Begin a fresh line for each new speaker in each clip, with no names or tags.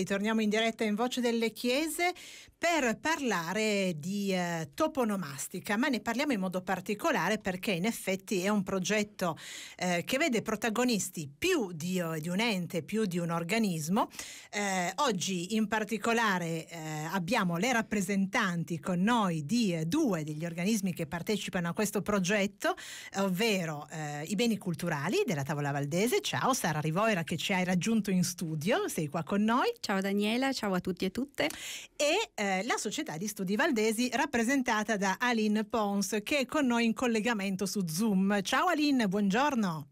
ritorniamo in diretta in Voce delle Chiese per parlare di eh, toponomastica, ma ne parliamo in modo particolare perché in effetti è un progetto eh, che vede protagonisti più di, eh, di, un ente, più di un organismo. Eh, oggi in particolare eh, abbiamo le rappresentanti con noi di eh, due degli organismi che partecipano a questo progetto, ovvero i beni culturali della Tavola Valdese. Ciao Sara Rivoira che ci hai raggiunto in studio, sei qua con noi. Ciao. Ciao Daniela, ciao a tutti e tutte. E eh, la Società di Studi Valdesi rappresentata da Aline Pons che è con noi in collegamento su Zoom. Ciao Aline, buongiorno.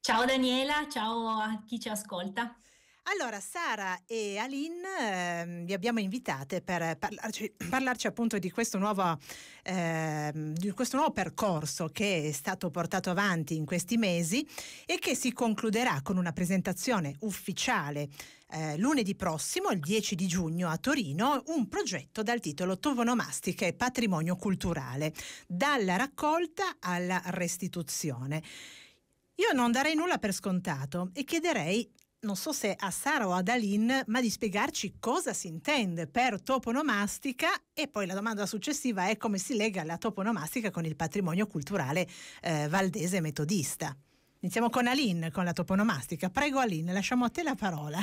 Ciao Daniela, ciao a chi ci ascolta.
Allora, Sara e Aline eh, vi abbiamo invitate per parlarci, parlarci appunto di questo, nuovo, eh, di questo, nuovo, percorso che è stato portato avanti in questi mesi e che si concluderà con una presentazione ufficiale eh, lunedì prossimo, il 10 di giugno a Torino, un progetto dal titolo Tovonomastica e patrimonio culturale, dalla raccolta alla restituzione. Io non darei nulla per scontato e chiederei non so se a Sara o ad Alin, ma di spiegarci cosa si intende per toponomastica e poi la domanda successiva è come si lega la toponomastica con il patrimonio culturale eh, valdese metodista. Iniziamo con Alin, con la toponomastica. Prego Alin, lasciamo a te la parola.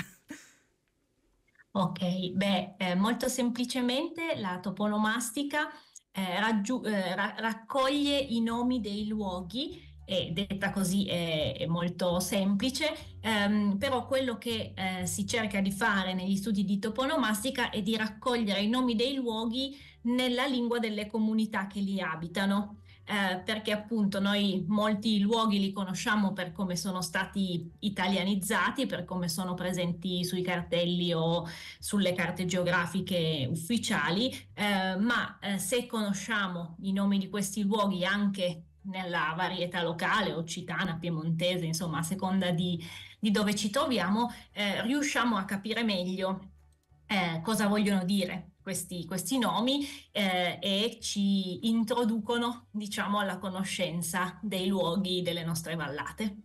Ok, beh, eh, molto semplicemente la toponomastica
eh, raggiu- eh, ra- raccoglie i nomi dei luoghi è detta così è, è molto semplice, ehm, però quello che eh, si cerca di fare negli studi di toponomastica è di raccogliere i nomi dei luoghi nella lingua delle comunità che li abitano. Eh, perché appunto noi molti luoghi li conosciamo per come sono stati italianizzati, per come sono presenti sui cartelli o sulle carte geografiche ufficiali, eh, ma eh, se conosciamo i nomi di questi luoghi anche nella varietà locale, occitana, piemontese, insomma a seconda di, di dove ci troviamo, eh, riusciamo a capire meglio eh, cosa vogliono dire questi, questi, nomi eh, e ci introducono diciamo alla conoscenza dei luoghi delle nostre vallate.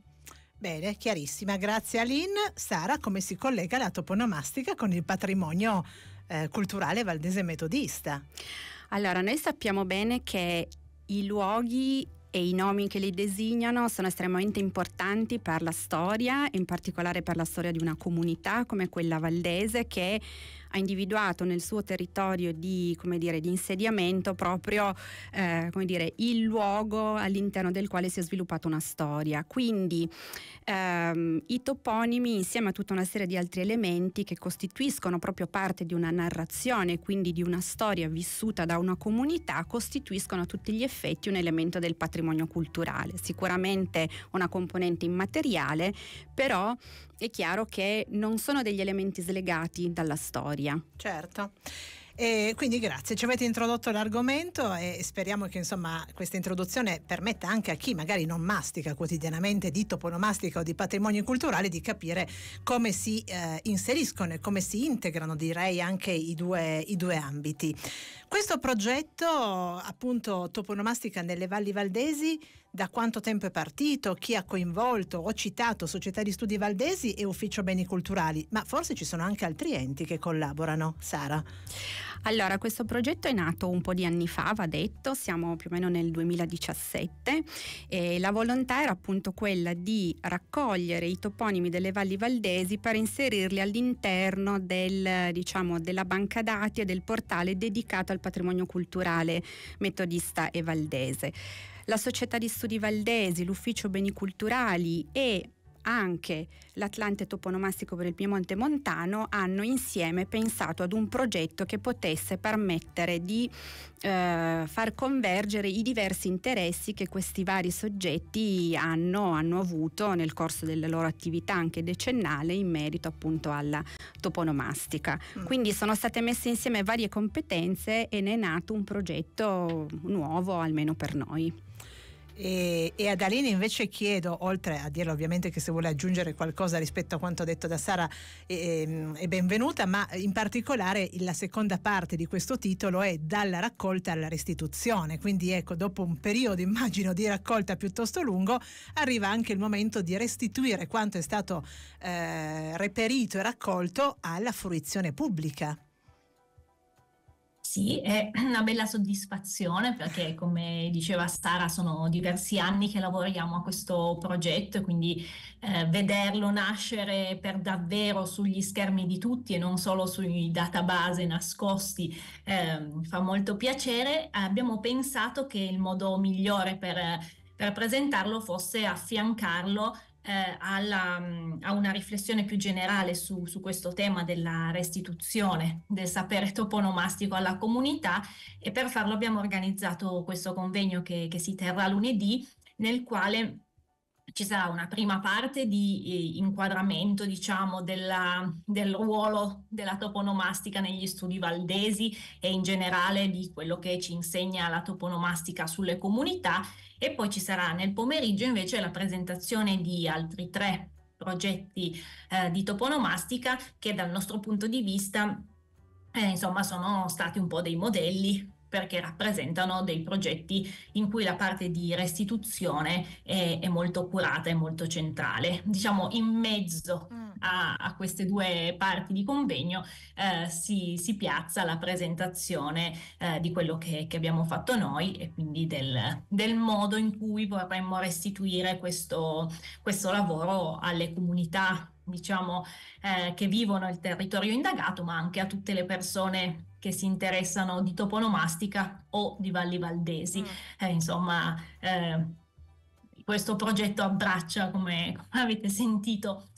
Bene, chiarissima. Grazie Aline. Sara, come si collega la toponomastica con il patrimonio eh, culturale valdese metodista? Allora, noi sappiamo
bene che i luoghi e i nomi che li designano sono estremamente importanti per la storia, in particolare per la storia di una comunità come quella valdese che ha individuato nel suo territorio di, dire, di insediamento proprio eh, dire, il luogo all'interno del quale si è sviluppata una storia. Quindi ehm, i toponimi insieme a tutta una serie di altri elementi che costituiscono proprio parte di una narrazione, quindi di una storia vissuta da una comunità, costituiscono a tutti gli effetti un elemento del patrimonio culturale, sicuramente una componente immateriale, però è chiaro che non sono degli elementi slegati
dalla storia. Certo. E quindi grazie, ci avete introdotto l'argomento e speriamo che insomma, questa introduzione permetta anche a chi magari non mastica quotidianamente di toponomastica o di patrimonio culturale di capire come si eh, inseriscono e come si integrano direi anche i due, i due, ambiti. Questo progetto appunto toponomastica nelle valli valdesi da quanto tempo è partito, chi ha coinvolto, ho citato Società di Studi Valdesi e Ufficio Beni Culturali, ma forse ci sono anche altri enti che collaborano. Sara. Allora, questo progetto è nato un po' di anni fa, va
detto, siamo più o meno nel 2017 e la volontà era appunto quella di raccogliere i toponimi delle valli valdesi per inserirli all'interno del, diciamo, della banca dati e del portale dedicato al patrimonio culturale metodista e valdese la Società di Studi Valdesi, l'Ufficio Beni Culturali e anche l'Atlante Toponomastico per il Piemonte Montano hanno insieme pensato ad un progetto che potesse permettere di eh, far convergere i diversi interessi che questi vari soggetti hanno, hanno, avuto nel corso della loro attività anche decennale in merito appunto alla toponomastica. Mm. Quindi sono state messe insieme varie competenze e ne è nato un progetto
nuovo almeno per noi. E, e, ad Alina invece chiedo, oltre a dirle ovviamente che se vuole aggiungere qualcosa rispetto a quanto detto da Sara è, ehm, è benvenuta, ma in particolare la seconda parte di questo titolo è dalla raccolta alla restituzione, quindi ecco dopo un periodo immagino di raccolta piuttosto lungo arriva anche il momento di restituire quanto è stato eh, reperito e raccolto alla fruizione pubblica sì, è
una bella soddisfazione perché come diceva Sara sono diversi anni che lavoriamo a questo progetto e quindi eh, vederlo nascere per davvero sugli schermi di tutti e non solo sui database nascosti eh, fa molto piacere. Abbiamo pensato che il modo migliore per per presentarlo fosse affiancarlo eh, alla, mm, a una riflessione più generale su, su, questo tema della restituzione del sapere toponomastico alla comunità e per farlo abbiamo organizzato questo convegno che, che si terrà lunedì nel quale ci sarà una prima parte di eh, inquadramento, diciamo, della, del ruolo della toponomastica negli studi valdesi e in generale di quello che ci insegna la toponomastica sulle comunità e poi ci sarà nel pomeriggio invece la presentazione di altri tre progetti eh, di toponomastica che dal nostro punto di vista eh, insomma sono stati un po' dei modelli perché rappresentano dei progetti in cui la parte di restituzione è, è molto curata e molto centrale. Diciamo in mezzo mm. a, a queste due parti di convegno eh, si, si, piazza la presentazione eh, di quello che, che, abbiamo fatto noi e quindi del, del modo in cui vorremmo restituire questo, questo lavoro alle comunità diciamo, eh, che vivono il territorio indagato, ma anche a tutte le persone che si interessano di toponomastica o di valli valdesi. Mm. Eh, insomma, eh, questo progetto abbraccia, come, come avete sentito,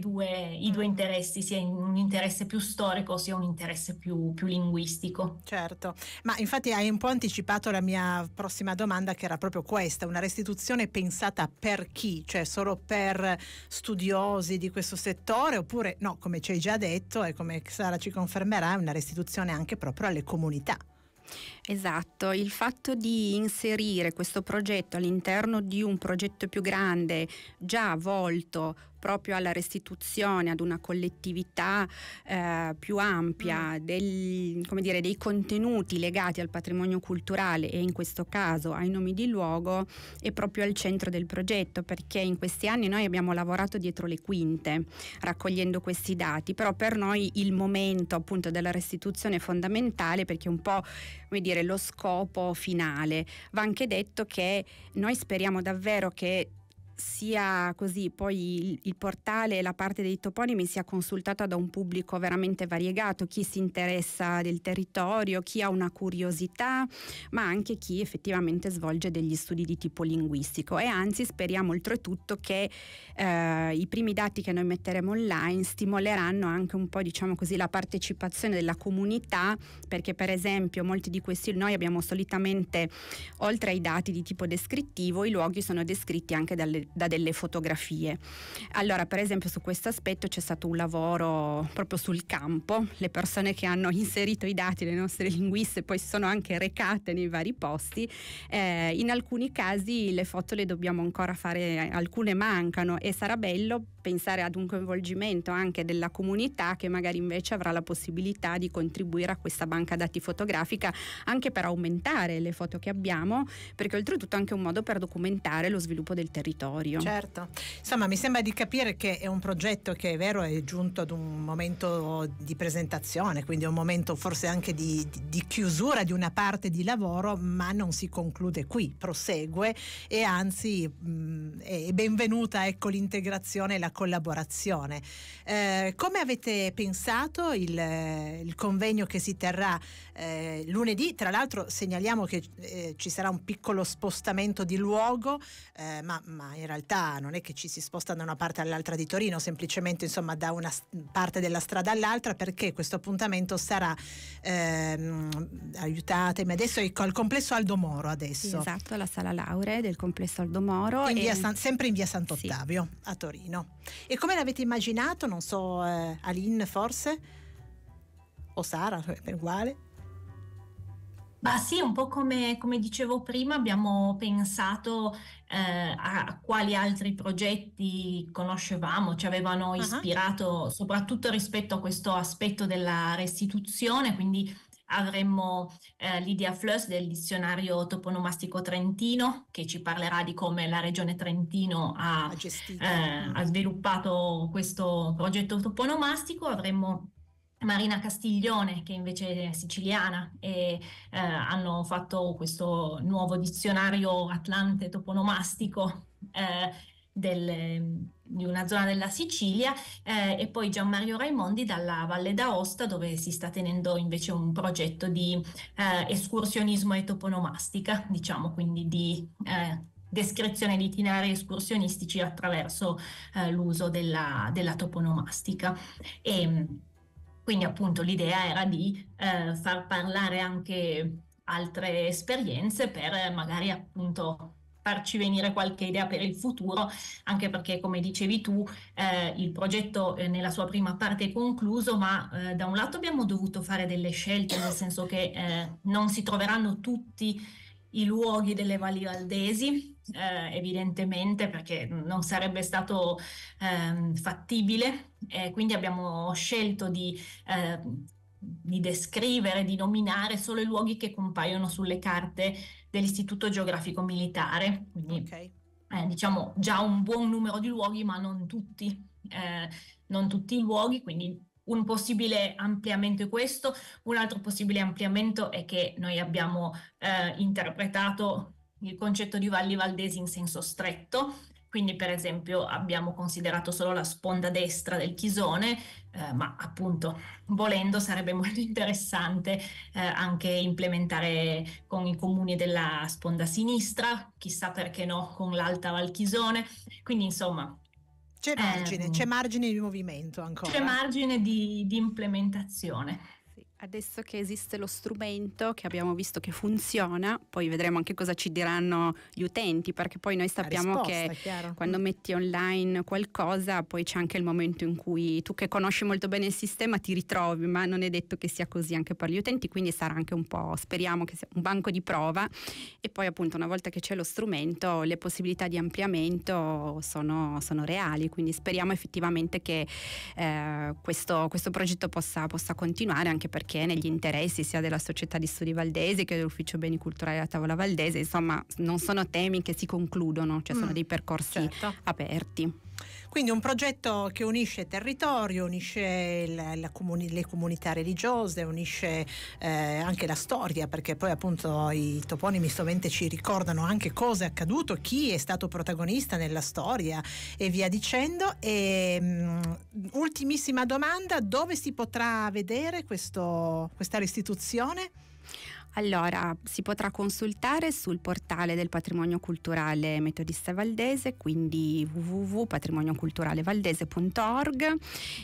due, i due interessi, sia un interesse più
storico sia un interesse più, più, linguistico. Certo, ma infatti hai un po' anticipato la mia prossima domanda che era proprio questa, una restituzione pensata per chi? Cioè solo per studiosi di questo settore oppure no, come ci hai già detto e come Sara ci confermerà, è una restituzione anche proprio alle comunità. Esatto, il
fatto di inserire questo progetto all'interno di un progetto più grande già volto proprio alla restituzione ad una collettività eh, più ampia mm. del, dire, dei contenuti legati al patrimonio culturale e in questo caso ai nomi di luogo è proprio al centro del progetto perché in questi anni noi abbiamo lavorato dietro le quinte raccogliendo questi dati, però per noi il momento appunto della restituzione è fondamentale perché è un po' come dire, lo scopo finale. Va anche detto che noi speriamo davvero che sia così poi il, il portale e la parte dei toponimi sia consultata da un pubblico veramente variegato, chi si interessa del territorio, chi ha una curiosità, ma anche chi effettivamente svolge degli studi di tipo linguistico e anzi speriamo oltretutto che eh, i primi dati che noi metteremo online stimoleranno anche un po' diciamo così la partecipazione della comunità perché per esempio molti di questi noi abbiamo solitamente oltre ai dati di tipo descrittivo i luoghi sono descritti anche dalle da delle fotografie. Allora, per esempio, su questo aspetto c'è stato un lavoro proprio sul campo, le persone che hanno inserito i dati, le nostre linguiste, poi si sono anche recate nei vari posti. Eh, in alcuni casi le foto le dobbiamo ancora fare, alcune mancano e sarà bello pensare ad un coinvolgimento anche della comunità che magari invece avrà la possibilità di contribuire a questa banca dati fotografica anche per aumentare le foto che abbiamo, perché oltretutto è anche un modo per documentare lo sviluppo del territorio territorio. Certo,
insomma mi sembra di capire che è un progetto che è vero è giunto ad un momento di presentazione, quindi un momento forse anche di, di chiusura di una parte di lavoro, ma non si conclude qui, prosegue e anzi mh, è benvenuta ecco, l'integrazione e la collaborazione. Eh, come avete pensato il, il, convegno che si terrà eh, lunedì? Tra l'altro segnaliamo che eh, ci sarà un piccolo spostamento di luogo, eh, ma, ma in realtà non è che ci si sposta da una parte all'altra di Torino, semplicemente insomma da una parte della strada all'altra perché questo appuntamento sarà, ehm, aiutatemi adesso, al complesso Aldo Moro adesso. Sì, esatto, la sala lauree del complesso Aldo Moro. In e... San, sempre in via Sant'Ottavio sì. a Torino. E come l'avete immaginato, non so, eh, Aline forse? O Sara, è uguale? Ma sì, un po' come, come
dicevo prima, abbiamo pensato eh, a quali altri progetti conoscevamo, ci avevano ispirato, uh-huh. soprattutto rispetto a questo aspetto della restituzione, quindi avremmo eh, Lidia Flöss del dizionario toponomastico trentino che ci parlerà di come la regione Trentino ha, ha, eh, ha sviluppato questo progetto toponomastico. Avremo Marina Castiglione, che invece è siciliana, e eh, hanno fatto questo nuovo dizionario atlante toponomastico eh, del, di una zona della Sicilia, eh, e poi Gianmario Raimondi dalla Valle d'Aosta, dove si sta tenendo invece un progetto di eh, escursionismo e toponomastica, diciamo quindi di eh, descrizione di itinerari escursionistici attraverso eh, l'uso della, della, toponomastica. E, quindi appunto l'idea era di eh, far parlare anche altre esperienze per magari appunto farci venire qualche idea per il futuro, anche perché come dicevi tu eh, il progetto eh, nella sua prima parte è concluso, ma eh, da un lato abbiamo dovuto fare delle scelte, nel senso che eh, non si troveranno tutti i luoghi delle valli valdesi, eh, evidentemente perché non sarebbe stato ehm, fattibile eh, quindi abbiamo scelto di, eh, di, descrivere, di nominare solo i luoghi che compaiono sulle carte dell'Istituto Geografico Militare, quindi okay. eh, diciamo già un buon numero di luoghi ma non tutti, eh, non tutti i luoghi, quindi un possibile ampliamento è questo, un altro possibile ampliamento è che noi abbiamo eh, interpretato il concetto di valli valdesi in senso stretto, quindi per esempio abbiamo considerato solo la sponda destra del chisone, eh, ma appunto volendo sarebbe molto interessante eh, anche implementare con i comuni della sponda sinistra, chissà perché no con l'alta valchisone. Quindi insomma c'è margine, ehm, c'è margine, di movimento ancora. C'è margine di, di implementazione.
Adesso che esiste lo strumento che abbiamo visto che funziona, poi vedremo anche cosa ci diranno gli utenti, perché poi noi sappiamo risposta, che quando metti online qualcosa, poi c'è anche il momento in cui tu che conosci molto bene il sistema ti ritrovi, ma non è detto che sia così anche per gli utenti, quindi sarà anche un po', speriamo che sia un banco di prova e poi appunto una volta che c'è lo strumento le possibilità di ampliamento sono, sono reali, quindi speriamo effettivamente che eh, questo, questo, progetto possa, possa continuare anche perché perché negli interessi sia della Società di Studi valdese che dell'Ufficio Beni Culturali della Tavola Valdese, insomma, non sono temi che si concludono, cioè sono mm, dei percorsi certo. aperti.
Quindi un progetto che unisce territorio, unisce la, la comuni- le comunità religiose, unisce eh, anche la storia, perché poi appunto i toponimi sovente ci ricordano anche cosa è accaduto, chi è stato protagonista nella storia e via dicendo. E, mh, mm, ultimissima domanda, dove si potrà vedere questo, questa restituzione? Allora, si potrà consultare
sul portale del Patrimonio Culturale Metodista Valdese, quindi www.patrimonioculturalevaldese.org.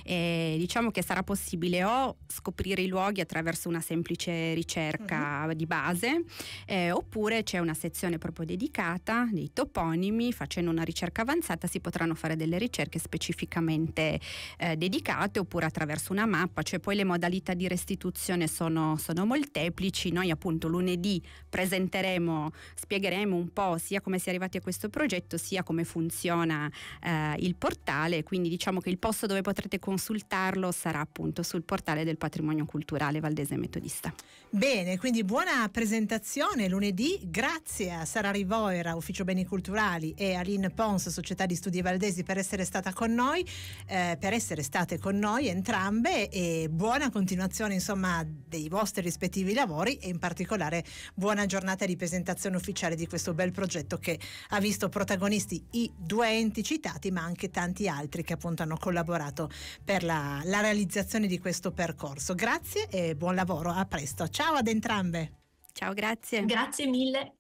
E diciamo che sarà possibile o scoprire i luoghi attraverso una semplice ricerca uh-huh. di base, eh, oppure c'è una sezione proprio dedicata dei toponimi, facendo una ricerca avanzata si potranno fare delle ricerche specificamente eh, dedicate oppure attraverso una mappa, cioè poi le modalità di restituzione sono, sono molteplici, noi appunto lunedì presenteremo, spiegheremo un po' sia come si è arrivati a questo progetto, sia come funziona eh, il portale, quindi diciamo che il posto dove potrete consultarlo sarà appunto sul portale del patrimonio culturale valdese metodista.
Bene, quindi buona presentazione lunedì, grazie a Sara Rivoera, Ufficio Beni Culturali e Aline Pons, Società di Studi Valdesi per essere stata con noi, eh, per essere state con noi entrambe e buona continuazione insomma dei vostri rispettivi lavori e in particolare particolare buona giornata di presentazione ufficiale di questo bel progetto che ha visto protagonisti i due enti citati ma anche tanti altri che appunto hanno collaborato per la, la realizzazione di questo percorso. Grazie e buon lavoro, a presto. Ciao ad entrambe. Ciao, grazie. Grazie
mille.